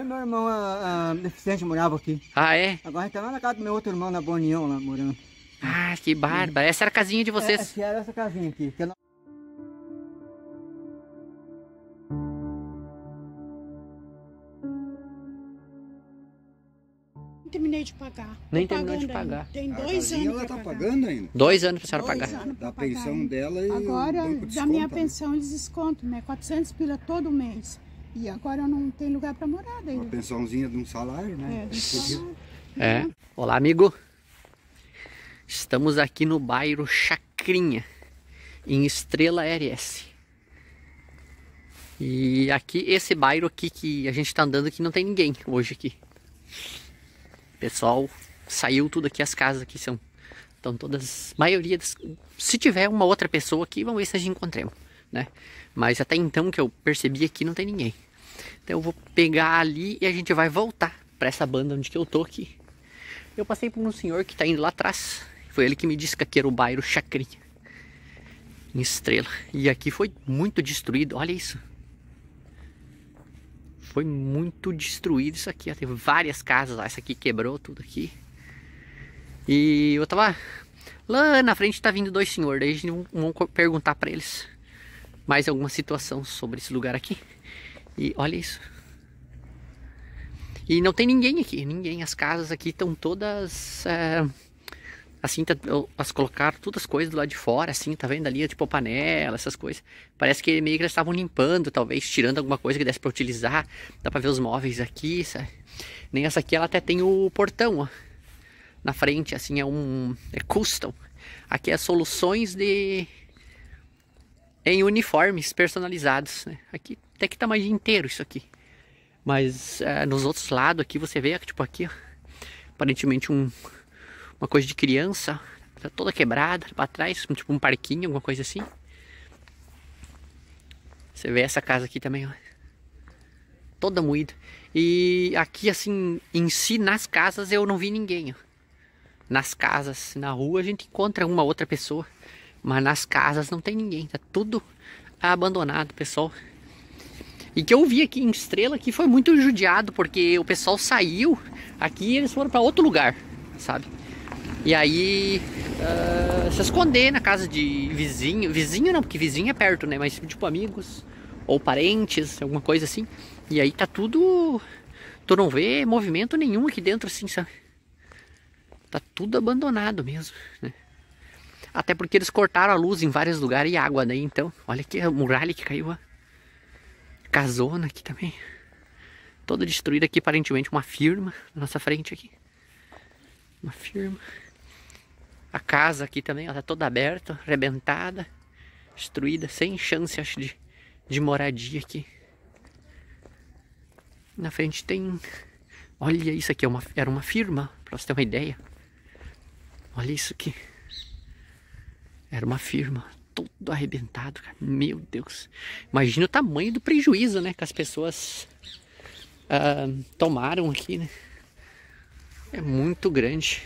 Eu e meu irmão a, ah, a ah, deficiente morava aqui. Ah, é? Agora a gente tá lá na casa do meu outro irmão, na Bonião, lá morando. Ah, que barba. Essa era a casinha de vocês. É, essa era essa casinha aqui. Que ela... terminei de pagar. Nem Tô terminou de pagar. Ainda. Tem dois anos. ela tá pagar. pagando ainda? Dois anos para a senhora dois pagar. da pensão dela e. Agora, da minha né? pensão, eles descontam, né? 400 pila todo mês. E agora não tem lugar para morar. Daí. Uma né? pensãozinha de um salário, né? É. é. Olá, amigo. Estamos aqui no bairro Chacrinha, em Estrela RS. E aqui, esse bairro aqui que a gente está andando aqui, não tem ninguém hoje aqui. Pessoal, saiu tudo aqui, as casas aqui são... Estão todas... maioria das... Se tiver uma outra pessoa aqui, vamos ver se a gente encontremos né? Mas até então que eu percebi aqui é não tem ninguém. Então eu vou pegar ali e a gente vai voltar para essa banda onde que eu tô aqui. Eu passei por um senhor que tá indo lá atrás. Foi ele que me disse que aqui era o bairro Chacrinha. Em Estrela. E aqui foi muito destruído. Olha isso. Foi muito destruído isso aqui. Tem Teve várias casas lá. Essa aqui quebrou tudo aqui. E eu tava... Lá na frente tá vindo dois senhores. Daí a gente vai perguntar para eles mais alguma situação sobre esse lugar aqui. E olha isso. E não tem ninguém aqui, ninguém. As casas aqui estão todas. É, assim, tá, as colocaram todas as coisas do lado de fora, assim, tá vendo ali? Tipo panela, essas coisas. Parece que meio que elas estavam limpando, talvez, tirando alguma coisa que desse pra utilizar. Dá pra ver os móveis aqui, sabe? Nem essa aqui, ela até tem o portão, ó. Na frente, assim, é um. É custom. Aqui é soluções de em uniformes personalizados. Né? Aqui até que tá mais inteiro isso aqui. Mas é, nos outros lados aqui você vê, tipo aqui, ó, aparentemente um, uma coisa de criança, tá toda quebrada para trás, tipo um parquinho, alguma coisa assim. Você vê essa casa aqui também, ó, toda moída. E aqui assim, em si, nas casas eu não vi ninguém, ó. Nas casas, na rua a gente encontra uma outra pessoa. Mas nas casas não tem ninguém, tá tudo abandonado, pessoal. E que eu vi aqui em Estrela que foi muito judiado, porque o pessoal saiu aqui e eles foram para outro lugar, sabe? E aí uh, se esconder na casa de vizinho, vizinho não, porque vizinho é perto, né? Mas tipo amigos ou parentes, alguma coisa assim. E aí tá tudo. Tu não vê movimento nenhum aqui dentro assim, sabe? Tá tudo abandonado mesmo, né? Até porque eles cortaram a luz em vários lugares e água daí, né? então. Olha aqui a muralha que caiu, ó. Casona aqui também. Toda destruída aqui, aparentemente uma firma na nossa frente aqui. Uma firma. A casa aqui também, está tá toda aberta, arrebentada, destruída, sem chance, acho, de, de moradia aqui. Na frente tem... Olha isso aqui, é uma, era uma firma, pra você ter uma ideia. Olha isso aqui. Era uma firma, todo arrebentado, cara. Meu Deus. Imagina o tamanho do prejuízo, né? Que as pessoas uh, tomaram aqui, né? É muito grande.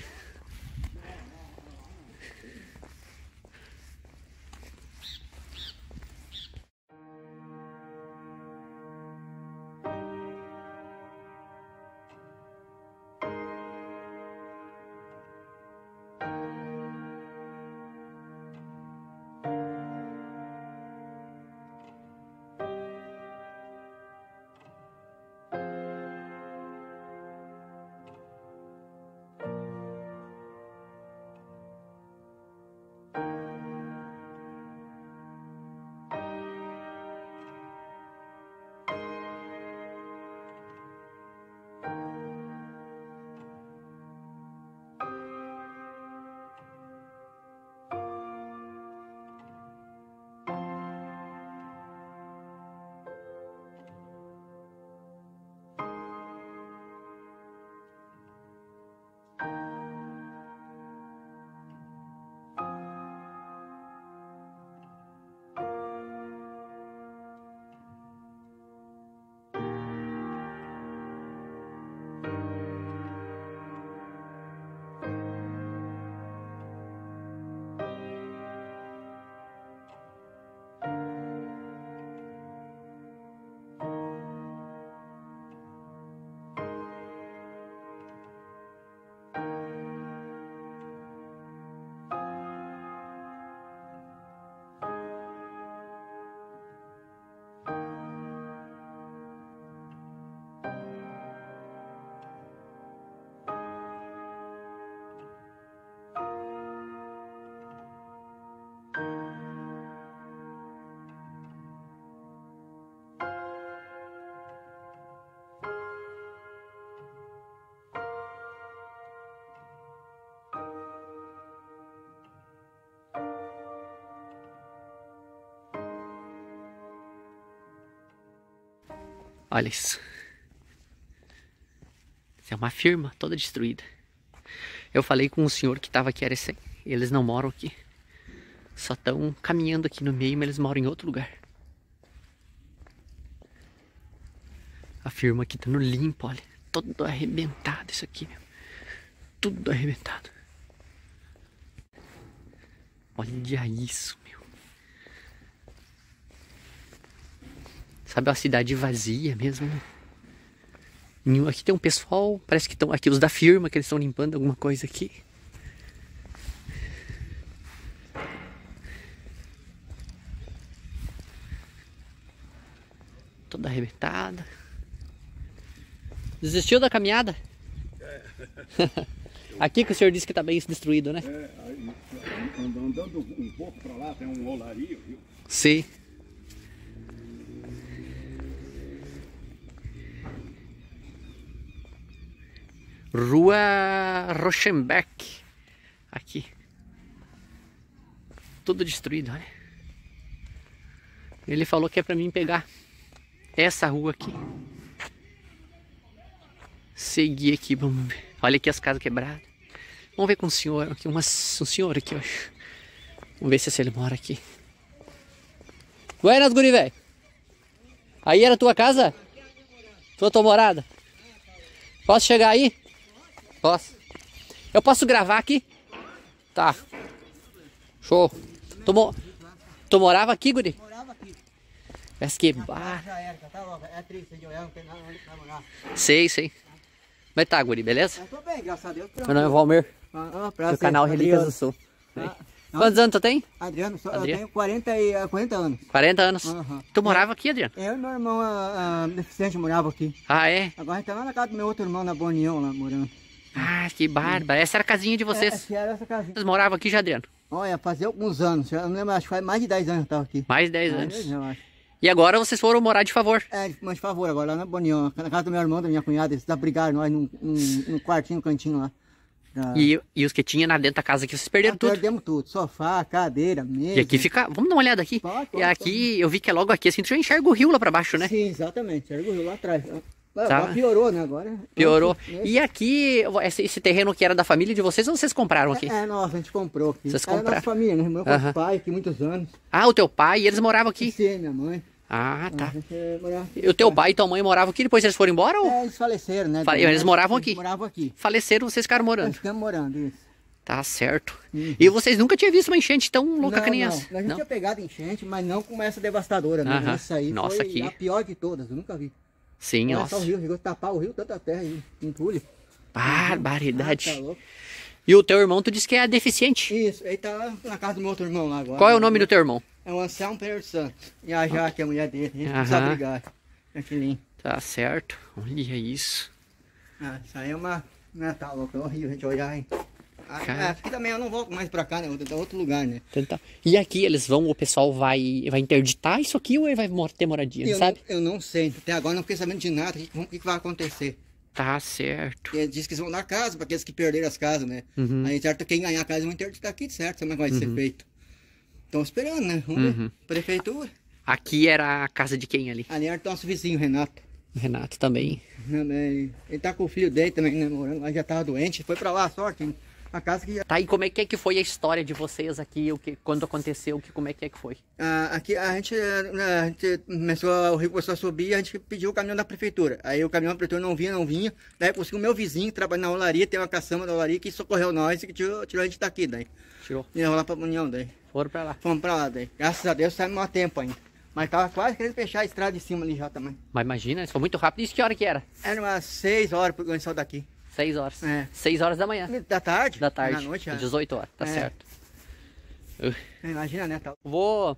Olha isso. isso. é uma firma toda destruída. Eu falei com um senhor que estava aqui, era esse, eles não moram aqui. Só estão caminhando aqui no meio, mas eles moram em outro lugar. A firma aqui tá no limpo, olha. Todo arrebentado isso aqui, meu. Tudo arrebentado. Olha isso. Sabe, é uma cidade vazia mesmo, né? Aqui tem um pessoal, parece que estão aqui os da firma, que eles estão limpando alguma coisa aqui. Toda arrebentada. Desistiu da caminhada? É. aqui que o senhor disse que está bem destruído, né? É, andando um pouco para lá tem um olario, viu? Sim. Rua Rochenbeck. Aqui. Tudo destruído, olha. Ele falou que é para mim pegar essa rua aqui. Seguir aqui, vamos ver. Olha aqui as casas quebradas. Vamos ver com o senhor aqui, uma, um senhor aqui, eu acho. Vamos ver se ele mora aqui. Buenas, guri, velho. Aí era tua casa? Tua tua morada? Posso chegar aí? Posso? Eu posso gravar aqui? Tá. Show. Tu, mo... tu morava aqui, Guri? Morava aqui. Parece que. Ah. Sei, sei. que tá, Guri, beleza? Eu tô bem, graças a Deus. Meu nome é Valmer. Ah, ah, do canal Relíquias do Sul. Ah. Quantos anos tu tem? Adriano, só, Adriano. eu tenho 40, e, 40 é, anos. 40 anos. Uhum. Tu morava aqui, Adriano? Eu e meu irmão uh, deficiente morava aqui. Ah, é? Agora a gente tá lá na casa do meu outro irmão, na Bonião, lá morando. Ah, que barba. Essa era a casinha de vocês. É, essa era essa casinha. Vocês moravam aqui já, dentro? Olha, fazia alguns anos. Eu não lembro, acho que faz mais de 10 anos que eu estava aqui. Mais de 10 anos. eu acho. E agora vocês foram morar de favor? É, mas de favor, agora lá na Bonião, na casa do meu irmão, da minha cunhada, eles brigaram nós num, num, num quartinho, num cantinho lá. Da... E, e os que tinha na dentro da casa aqui, vocês perderam tudo? Perdemos tudo, sofá, cadeira, mesa. E aqui fica, vamos dar uma olhada aqui. Pode, pode, e aqui, pode. eu vi que é logo aqui, assim, tu já enxerga o rio lá pra baixo, né? Sim, exatamente, enxerga o rio lá atrás. Tá? Piorou, né, agora? Piorou. É e aqui, esse, terreno que era da família de vocês, ou vocês compraram aqui? É, é nossa, a gente comprou aqui. Vocês compraram? Era da família, né? Morou uhum. com o pai aqui muitos anos. Ah, o teu pai, e eles moravam aqui? Sim, minha mãe. Ah, tá. E o teu pai e tua mãe moravam aqui, depois eles foram embora? Ou? É, eles faleceram, né? Fale... Eles moravam aqui? Eles moravam aqui. Faleceram, vocês ficaram morando? Nós ficamos morando, isso. Tá certo. Uhum. E vocês nunca tinham visto uma enchente tão louca não, que nem não. essa? Nós não? tinha pegado enchente, mas não com essa devastadora, né? Uhum. Essa aí Nossa, foi aqui. a pior de todas, eu nunca vi. Sim, ó é nossa. Só o rio, ficou tapar o rio, tanta terra e entulho. Barbaridade. Ah, tá e o teu irmão, tu disse que é deficiente. Isso, ele tá na casa do meu outro irmão lá agora. Qual é o nome do teu irmão? É o Anselmo Pereira Santos. E a Jaque, a mulher dele, a gente sabe brigar. É filhinho. Tá certo. Olha isso. Ah, isso aí é uma... Não, é, tá louco, é horrível a gente olhar, hein. É, aqui também eu não vou mais pra cá, né? Vou tentar outro lugar, né? Tentar. E aqui eles vão, o pessoal vai, vai interditar isso aqui ou ele vai ter moradia, eu sabe? Não, eu não sei. Até agora não fiquei sabendo de nada. O que, que vai acontecer? Tá certo. E diz que vão dar casa para aqueles que perderam as casas, né? Uhum. Aí, certo, quem ganhar a casa vai interditar aqui, certo? Como é que vai uhum. ser feito? Estão esperando, né? Vamos uhum. ver. Prefeitura. Aqui era a casa de quem ali? Ali era o nosso vizinho, Renato. Renato também. Também. Ele tá com o filho dele também, né? Morando lá, já tava doente. Foi pra lá, sorte, hein? a casa que... Tá, e como é que, é que foi a história de vocês aqui, o que, quando aconteceu, que, como é que, é que foi? Ah, aqui a gente, a gente começou, o rio começou a subir, a gente pediu o caminhão da prefeitura. Aí o caminhão da prefeitura não vinha, não vinha. Daí conseguiu o meu vizinho, que trabalha na olaria, tem uma caçamba da olaria, que socorreu nós e que tirou, tirou a gente daqui, daí. Tirou. E lá a União, daí. Foram para lá. Fomos para lá, daí. Graças a Deus, saímos tá mais tempo ainda. Mas tava quase querendo fechar a estrada de cima ali já também. Mas imagina, foi muito rápido. Isso que hora que era? Era umas 6 horas o lençol daqui. 6 horas. É. 6 horas da manhã. Da tarde? Da tarde. Da noite, é. 18 horas, tá é. certo. Imagina, né? Tal. Vou.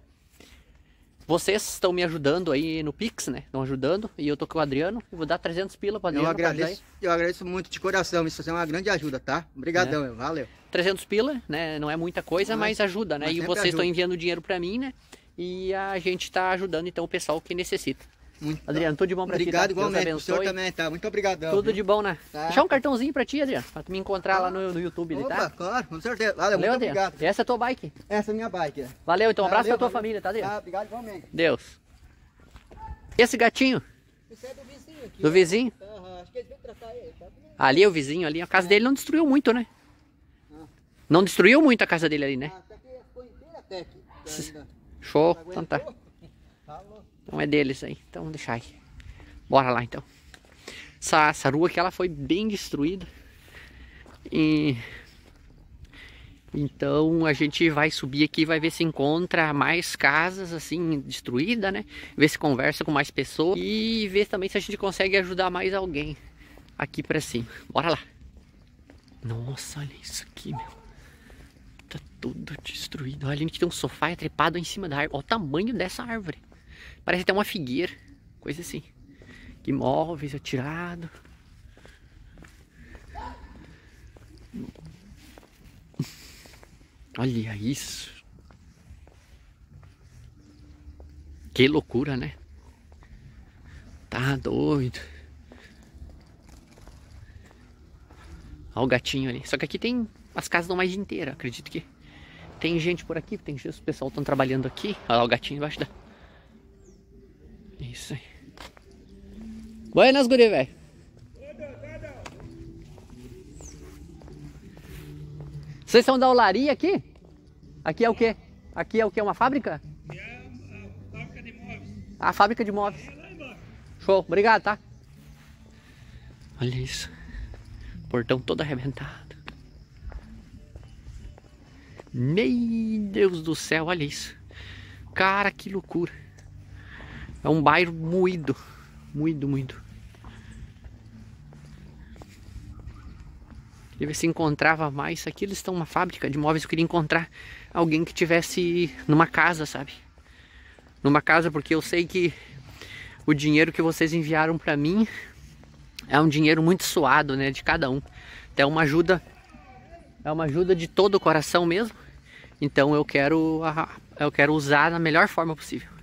Vocês estão me ajudando aí no Pix, né? Estão ajudando. E eu tô com o Adriano. E vou dar 300 pila para Adriano. Eu agradeço, eu agradeço muito de coração. Isso é uma grande ajuda, tá? Obrigadão, é. valeu. 300 pila, né? Não é muita coisa, mas, é. mas ajuda, né? Mas e vocês estão enviando dinheiro para mim, né? E a gente tá ajudando, então, o pessoal que necessita. Muito Adriano, tudo de bom pra tá? obrigado, ti. Obrigado, tá? igualmente. O senhor também, tá? Muito obrigado. Tudo viu? de bom, né? Tá. Deixar um cartãozinho pra ti, Adriano, pra tu me encontrar lá no, no YouTube, tá? Opa, tá? claro, com certeza. Valeu, valeu muito Adriano. obrigado. E essa é a tua bike? Essa é minha bike. É. Valeu, então. Um abraço valeu, pra tua valeu. família, tá, Adriano? Tá, obrigado, igualmente. Deus. E esse gatinho? Esse é do vizinho aqui. Do ó. Né? vizinho? Aham, acho que eles vêm tratar ele. Tá? Ali é o vizinho, ali. A casa é. dele não destruiu muito, né? Não destruiu muito a casa dele ali, né? Ah, até que foi inteira até aqui. Show, então tá. Não é deles aí. Então deixa aí. Bora lá então. Essa, essa rua que ela foi bem destruída. E então a gente vai subir aqui, vai ver se encontra mais casas assim destruída, né? Ver se conversa com mais pessoas e ver também se a gente consegue ajudar mais alguém aqui para cima. Bora lá. Nossa, olha isso aqui, meu. Tá tudo destruído. Olha, a gente tem um sofá trepado em cima da árvore. Olha o tamanho dessa árvore. Parece até uma figueira, coisa assim. Imóveis atirado. É Olha isso. Que loucura, né? Tá doido. Olha o gatinho ali. Só que aqui tem as casas não mais inteira. Acredito que tem gente por aqui. Tem gente, o pessoal estão trabalhando aqui. Olha lá o gatinho embaixo da, isso aí. Boa aí nas guri, velho. Vocês são da olaria aqui? Aqui é o quê? Aqui é o quê? Uma fábrica? É a, fábrica de móveis. A fábrica de móveis. Show, obrigado, tá? Olha isso. Portão todo arrebentado. Meu Deus do céu, olha isso. Cara, que loucura. É um bairro moído. Moído, moído. Queria ver se encontrava mais. Aqui eles estão uma fábrica de móveis. Eu queria encontrar alguém que tivesse numa casa, sabe? Numa casa, porque eu sei que o dinheiro que vocês enviaram para mim é um dinheiro muito suado, né? De cada um. Então é uma ajuda, é uma ajuda de todo o coração mesmo. Então eu quero, eu quero usar da melhor forma possível.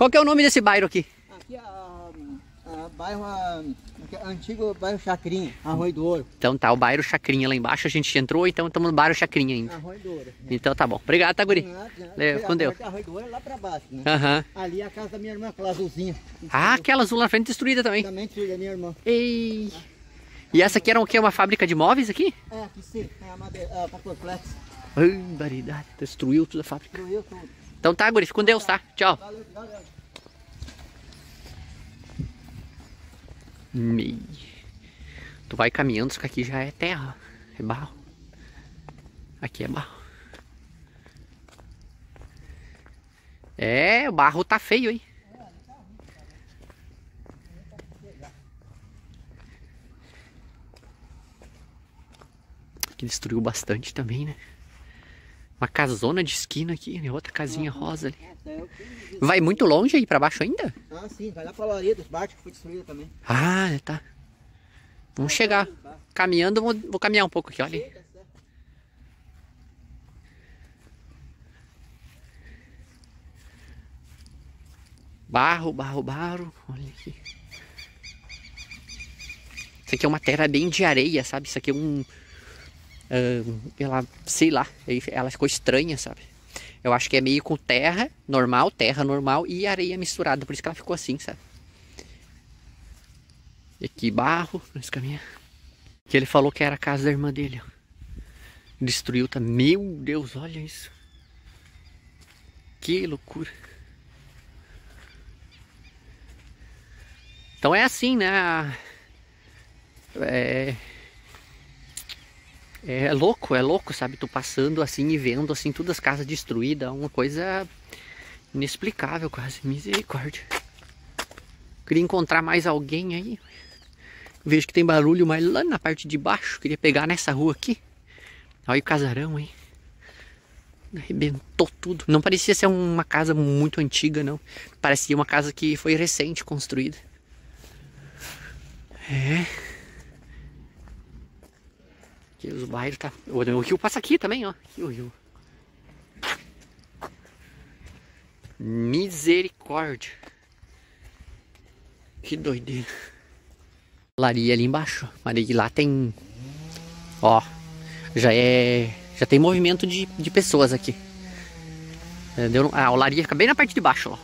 Qual que é o nome desse bairro aqui? Aqui é o ah, é, bairro ah, é antigo bairro Chacrinha, Arroio do Ouro. Então tá, o bairro Chacrinha lá embaixo, a gente entrou, então estamos no bairro Chacrinha ainda. Arroio do Ouro. Né? Então tá bom. Obrigado, Taguri. Tá, com Deus. É Arroio do Ouro é lá pra baixo, né? Uhum. Ali é a casa da minha irmã, aquela azulzinha. Ah, aquela azul lá na frente destruída também. Também destruída, minha irmã. Ei... E essa aqui era o quê? Uma fábrica de móveis aqui? É, aqui sim. É a madeira, é, papel Ai, baridade. Destruiu toda a fábrica. Destruiu tudo. Então tá, guri, com Deus, tá? Tchau. Valeu, Tu vai caminhando, porque aqui já é terra, é barro. Aqui é barro. É, o barro tá feio, hein? Que destruiu bastante também, né? Uma casona de esquina aqui, né? Outra casinha rosa ali. Vai muito longe aí pra baixo ainda? Ah, sim. Vai lá pra dos baixo que foi destruída também. Ah, é, tá. Vamos chegar. Caminhando, vou, vou caminhar um pouco aqui, olha Barro, barro, barro. Olha aqui. Isso aqui é uma terra bem de areia, sabe? Isso aqui é um ah, ela, sei lá, ela ficou estranha, sabe? Eu acho que é meio com terra normal, terra normal e areia misturada, por isso que ela ficou assim, sabe? E aqui barro nesse caminho. Que ele falou que era a casa da irmã dele, ó. Destruiu, tá? Meu Deus, olha isso. Que loucura. Então é assim, né? É, é, é louco, é louco, sabe? Tu passando assim e vendo assim todas as casas destruídas, é uma coisa inexplicável quase, misericórdia. Queria encontrar mais alguém aí. Vejo que tem barulho mais lá na parte de baixo, queria pegar nessa rua aqui. Olha o casarão, hein? Arrebentou tudo. Não parecia ser uma casa muito antiga, não. Parecia uma casa que foi recente construída. É. Aqui os bairros tá. O, rio passa aqui também, ó. Aqui o rio. Misericórdia. Que doideira. Laria ali embaixo. Mas lá tem. Ó. Já é. Já tem movimento de, de pessoas aqui. Entendeu? Ah, a olaria fica bem na parte de baixo, ó.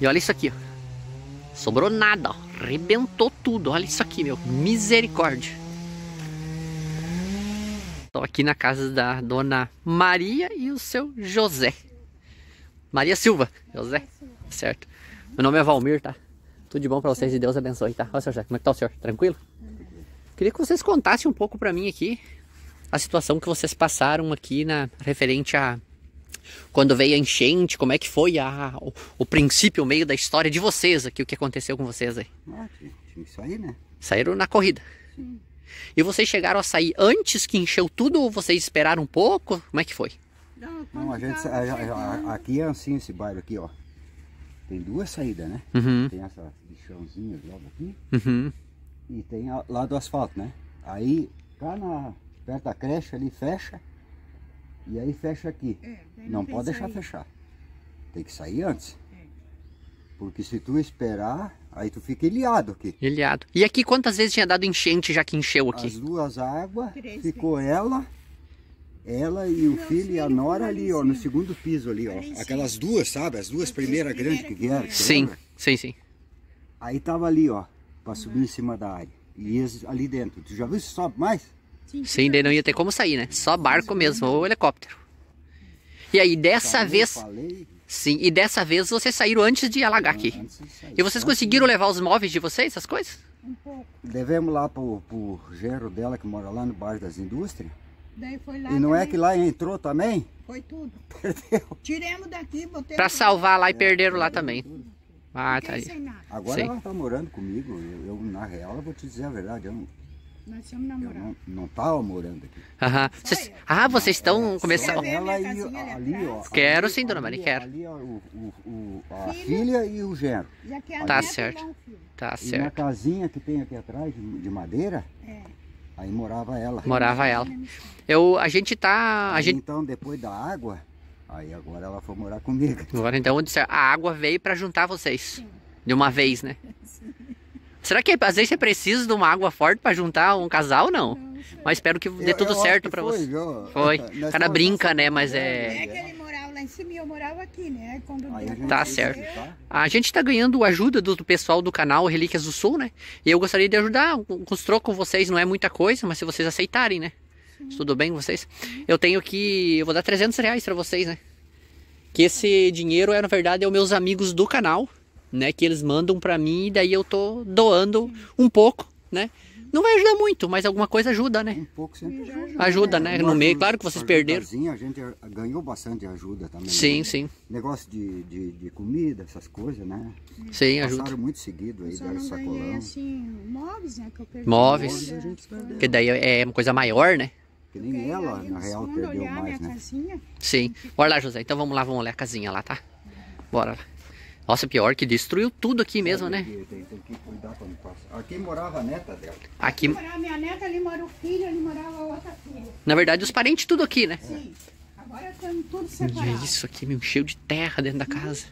E olha isso aqui, ó. Sobrou nada, ó. Rebentou tudo. Olha isso aqui, meu. Misericórdia. Estou aqui na casa da dona Maria e o seu José. Maria Silva, José, certo. Meu nome é Valmir, tá? Tudo de bom para vocês e Deus abençoe, tá? Olha, seu José, como é que tá o senhor? Tranquilo? Queria que vocês contassem um pouco para mim aqui a situação que vocês passaram aqui na referente a quando veio a enchente, como é que foi a, o, o princípio, o meio da história de vocês aqui, o que aconteceu com vocês aí. Ah, isso aí, né? Saíram na corrida. Sim. E vocês chegaram a sair antes que encheu tudo ou vocês esperaram um pouco? Como é que foi? Não, a gente a, a, aqui é assim esse bairro aqui, ó. Tem duas saídas, né? Uhum. Tem essa de chãozinho logo aqui. Uhum. E tem a, lá do asfalto, né? Aí cá tá na, perto da creche ali fecha. E aí fecha aqui. É, não, não pode deixar sair. fechar. Tem que sair antes. É. Porque se tu esperar, Aí tu fica ilhado aqui. Ilhado. E aqui quantas vezes tinha dado enchente já que encheu aqui? As duas águas, Três ficou ela, ela e o filho e a nora ali, ó, no segundo piso ali, ó. Aquelas duas, sabe? As duas primeiras grandes que vieram. sim, lembra? sim, sim. Aí tava ali, ó, pra subir em cima da área. E eles ali dentro. Tu já viu se sobe mais? Sim, sim daí não ia ter como sair, né? Só barco mesmo, ou helicóptero. E aí, dessa vez... Falei Sim, e dessa vez vocês saíram antes de alagar aqui. e vocês conseguiram levar os móveis de vocês, essas coisas? Um pouco. Devemos lá pro, pro gerro dela que mora lá no bairro das indústrias. Daí foi lá e não é também. é que lá entrou também? Foi tudo. Perdeu. Tiremos daqui, botamos. Pra salvar lá e é, perderam lá também. Tudo. Ah, tá aí. Agora ela tá morando comigo. Eu, eu, na real, eu vou te dizer a verdade. Eu não, nós Não, não tava tá morando aqui. Cês, ah, vocês estão começando. Ela e ali, ó. Quero sim, dona Maria, quero. Ali, ó, o, o, a filha, e o genro. É tá certo. tá certo. E na casinha que tem aqui atrás, de madeira, é. aí morava ela. Morava ela. É Eu, a gente tá... A aí, gente... Então, depois da água, aí agora ela foi morar comigo. Agora, então, a água veio para juntar vocês. Sim. De uma vez, né? Sim. Será que é, às vezes você é precisa de uma água forte para juntar um casal não? não Mas espero que dê eu, tudo eu certo para você. Viu? Foi. O cara brinca, né? Mas é. é lá em cima eu morava aqui, né? Tá certo. Tá? A gente tá ganhando ajuda do, do, pessoal do canal Relíquias do Sul, né? E eu gostaria de ajudar. Construo com vocês, não é muita coisa, mas se vocês aceitarem, né? Sim. Tudo bem com vocês? Sim. Eu tenho que. Eu vou dar 300 reais para vocês, né? Que esse dinheiro é, na verdade, é os meus amigos do canal né, que eles mandam para mim e daí eu tô doando um pouco, né? Não vai ajudar muito, mas alguma coisa ajuda, né? Um pouco sempre ajuda. Ajuda, né? né no meio, claro que vocês perderam. A gente ganhou bastante ajuda também. Sim, né? sim. Negócio de, de, de, comida, essas coisas, né? Sim, Passaram ajuda. Passaram muito seguido aí, deram sacolão. Ganhei, assim, móveis, né? Que eu perdi. Móveis. Porque daí é uma coisa maior, né? Que nem ela, na real, perdeu né, mais, né? Casinha. Sim. Bora lá, José. Então vamos lá, vamos olhar a casinha lá, tá? Bora lá. Nossa, pior que destruiu tudo aqui mesmo, né? Aqui morava a neta dela. Aqui... morava a minha neta, ali morava o filho, ali morava a outra filha. Na verdade, os parentes tudo aqui, né? Sim. Agora estamos tudo separados. Olha isso aqui, meu, cheio de terra dentro da uhum. casa.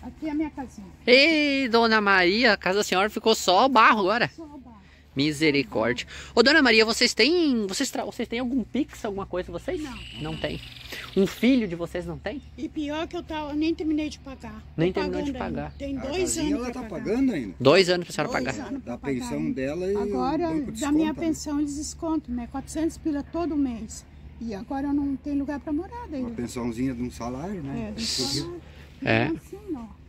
Aqui é a minha casinha. Ei, dona Maria, a casa da senhora ficou só o barro agora. Só o barro. Misericórdia. Ô, dona Maria, vocês têm. Vocês, vocês têm algum pix, alguma coisa? Vocês? Não. Não tem. Um filho de vocês não tem? E pior que eu tava, nem terminei de pagar. Nem Tô terminou de pagar. Ainda. Tem ah, dois anos. ela tá pagar. pagando ainda? Dois anos pra senhora dois pagar. Da pensão dela e. Agora, da minha né? pensão eles descontam, né? 400 pila todo mês. E agora eu não tenho lugar pra morar daí. Uma pensãozinha de um salário, né? É, de um é. salário. É. Não, assim, não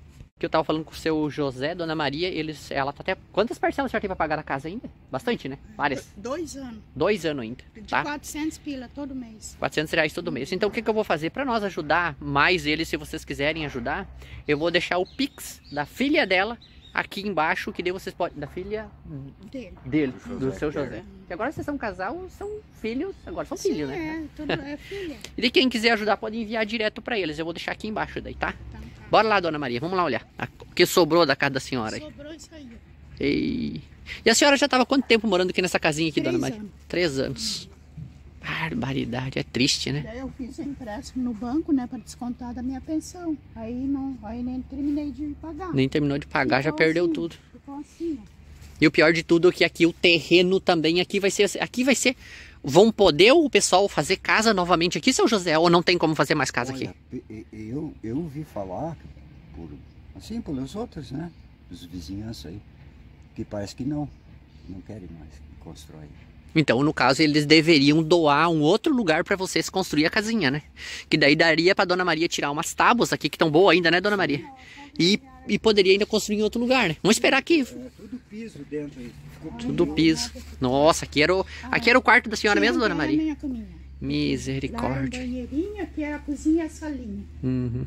que eu tava falando com o seu José, Dona Maria, eles, ela tá até. Quantas parcelas você tem pra pagar na casa ainda? Bastante, né? Várias. Dois anos. Dois anos ainda. De tá? 400 pila todo mês. 400 reais todo mês. Então o que, que eu vou fazer? Pra nós ajudar mais eles, se vocês quiserem ajudar, eu vou deixar o Pix da filha dela aqui embaixo, que daí vocês podem. Da filha dele. dele do, seu José. Que agora vocês são casal, são filhos. Agora são filhos, né? É, tudo é filha. e quem quiser ajudar pode enviar direto pra eles. Eu vou deixar aqui embaixo daí, tá? Tá. Bora lá, dona Maria, vamos lá olhar. O que sobrou da casa da senhora? Sobrou isso aí. E, e a senhora já estava quanto tempo morando aqui nessa casinha aqui, Três dona Maria? Anos. Três anos. Barbaridade, é triste, né? Daí eu fiz um empréstimo no banco, né, para descontar da minha pensão. Aí não, aí nem terminei de pagar. Nem terminou de pagar, ficou já perdeu assim, tudo. Ficou assim, ó. E o pior de tudo é que aqui o terreno também aqui vai ser aqui vai ser vão poder o pessoal fazer casa novamente aqui, seu José? Ou não tem como fazer mais casa Olha, aqui? Eu, eu ouvi falar, por, assim, pelos outros, né? Os vizinhos aí, que parece que não, não querem mais construir. Então, no caso, eles deveriam doar um outro lugar para vocês construir a casinha, né? Que daí daria para Dona Maria tirar umas tábuas aqui que estão boas ainda, né, Dona Maria? E e poderia ainda construir em outro lugar, né? Vamos esperar aqui. É, tudo piso dentro aí. Tudo piso. Nossa, aqui era o, aqui era o quarto da senhora mesmo, dona Maria? Misericórdia. Lá era o banheirinho, aqui era a cozinha e a salinha. Uhum.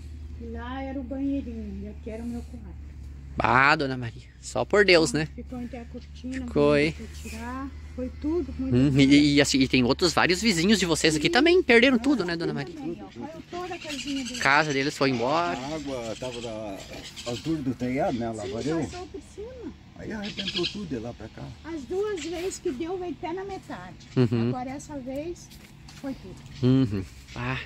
Lá era o banheirinho e aqui era o meu quarto. Ah, dona Maria. Só por Deus, né? Ficou entre a cortina, ficou, hein? Tirar. Foi tudo muito hum, e, e, assim, e, tem outros vários vizinhos de vocês aqui também, perderam tudo, né, dona Maria? Também, ó, Casa deles foi embora. A água estava da altura do telhado, né? lá valeu Aí arrebentou tudo de lá para cá. As duas vezes que deu veio até na metade. Uhum. Agora essa vez foi tudo. Uhum. Ah.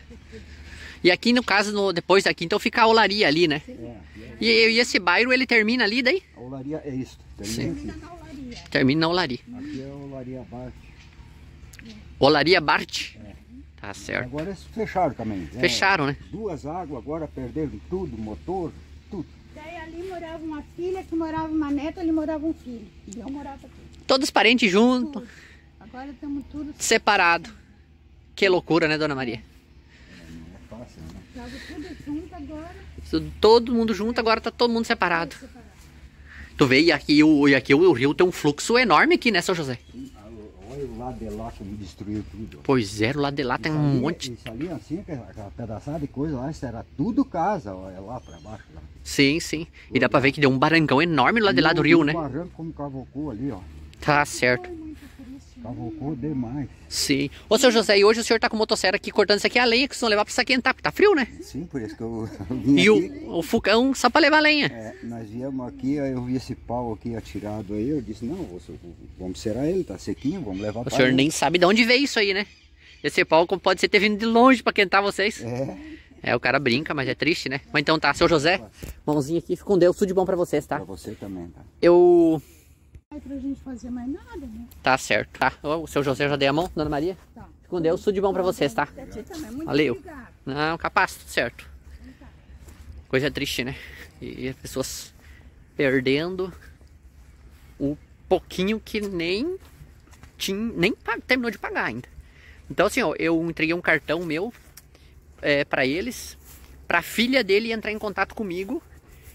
E aqui no caso, no, depois daqui, então fica a olaria ali, né? É, é. E, e, esse bairro ele termina ali daí? A olaria é isso, termina Sim. aqui termina na Olari. Aqui é Olaria Bart. Olaria Bart? É. Tá certo. Agora fecharam também. Né? Fecharam, né? Duas águas agora, perderam tudo, motor, tudo. Daí ali morava uma filha, que morava uma neta, ali morava um filho. E eu morava aqui. Todos parentes juntos. Agora estamos tudo separado. Que loucura, né, dona Maria? É, não é fácil, né? Tudo junto agora. Todo mundo junto, agora tá todo mundo separado. Tu vê, e aqui, o, e aqui o rio tem um fluxo enorme aqui, né, São José? Olha o lado de lá que me destruiu tudo. Pois é, o lado de lá tem isso um monte. Isso ali, assim, aquela pedaçada de coisa lá, isso era tudo casa, olha é lá pra baixo. Lá. Sim, sim. E dá pra ver que deu um barrancão enorme lá de lá do rio, né? Um barranco como cavocou ali, ó. Tá certo. Cavalcou demais. Sim. Ô, seu José, e hoje o senhor tá com motosserra aqui cortando isso aqui a lenha, que vocês vão levar pra saquentar, tá, porque tá frio, né? Sim, por isso que eu vim E aqui. O, o fogão só pra levar lenha. É, nós viemos aqui, aí eu vi esse pau aqui atirado aí, eu disse, não, vamos serar ele, tá sequinho, vamos levar o pra O senhor ele. nem sabe de onde veio isso aí, né? Esse pau pode ser ter vindo de longe pra quentar vocês. É. É, o cara brinca, mas é triste, né? Mas então tá, seu José, mãozinha aqui, fica com Deus, tudo de bom pra vocês, tá? Pra você também, tá? Eu pra gente fazer mais nada, né? Tá certo, tá? o seu José já deu a mão, Dona Maria? Tá. Com Deus, tudo de bom pra vocês, tá? tá? tá Valeu. Não, capaz, tudo certo. Coisa triste, né? E as pessoas perdendo o pouquinho que nem tinha, nem terminou de pagar ainda. Então assim, ó, eu entreguei um cartão meu é, para eles, para filha dele entrar em contato comigo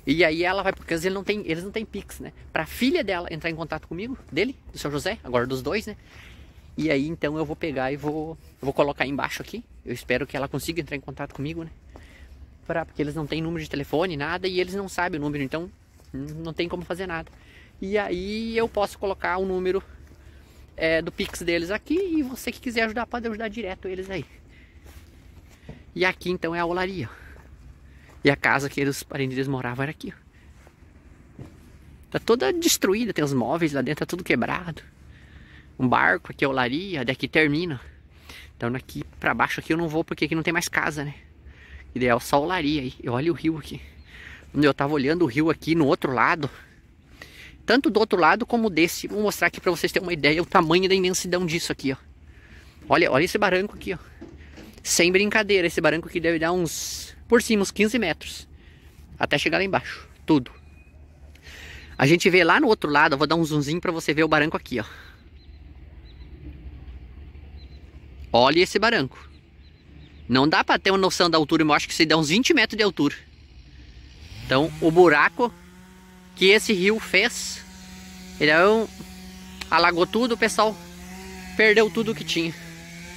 e aí ela vai, porque eles não têm, eles não têm Pix, né? Pra filha dela entrar em contato comigo, dele, do seu José, agora dos dois, né? E aí então eu vou pegar e vou, vou colocar embaixo aqui. Eu espero que ela consiga entrar em contato comigo, né? Pra, porque eles não têm número de telefone, nada, e eles não sabem o número, então não tem como fazer nada. E aí eu posso colocar o número é, do Pix deles aqui e você que quiser ajudar pode ajudar direto eles aí. E aqui então é a olaria. E a casa que os parentes deles moravam era aqui. Tá toda destruída, tem os móveis lá dentro, tá tudo quebrado. Um barco, aqui é olaria, daqui termina. Então daqui pra baixo aqui eu não vou porque aqui não tem mais casa, né? Ideal é só olaria aí. E olha o rio aqui. Eu tava olhando o rio aqui no outro lado. Tanto do outro lado como desse. Vou mostrar aqui pra vocês terem uma ideia o tamanho da imensidão disso aqui, ó. Olha, olha esse barranco aqui, ó. Sem brincadeira, esse barranco aqui deve dar uns por cima, uns 15 metros, até chegar lá embaixo, tudo. A gente vê lá no outro lado, eu vou dar um zoomzinho para você ver o barranco aqui, ó. Olha esse barranco. Não dá para ter uma noção da altura, eu acho que você dá uns 20 metros de altura. Então, o buraco que esse rio fez, ele é um... alagou tudo, o pessoal perdeu tudo o que tinha.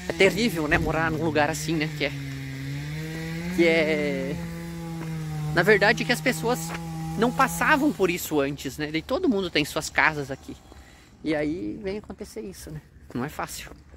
É terrível, né, morar num lugar assim, né, que é que é na verdade que as pessoas não passavam por isso antes, né? E todo mundo tem suas casas aqui. E aí vem acontecer isso, né? Não é fácil.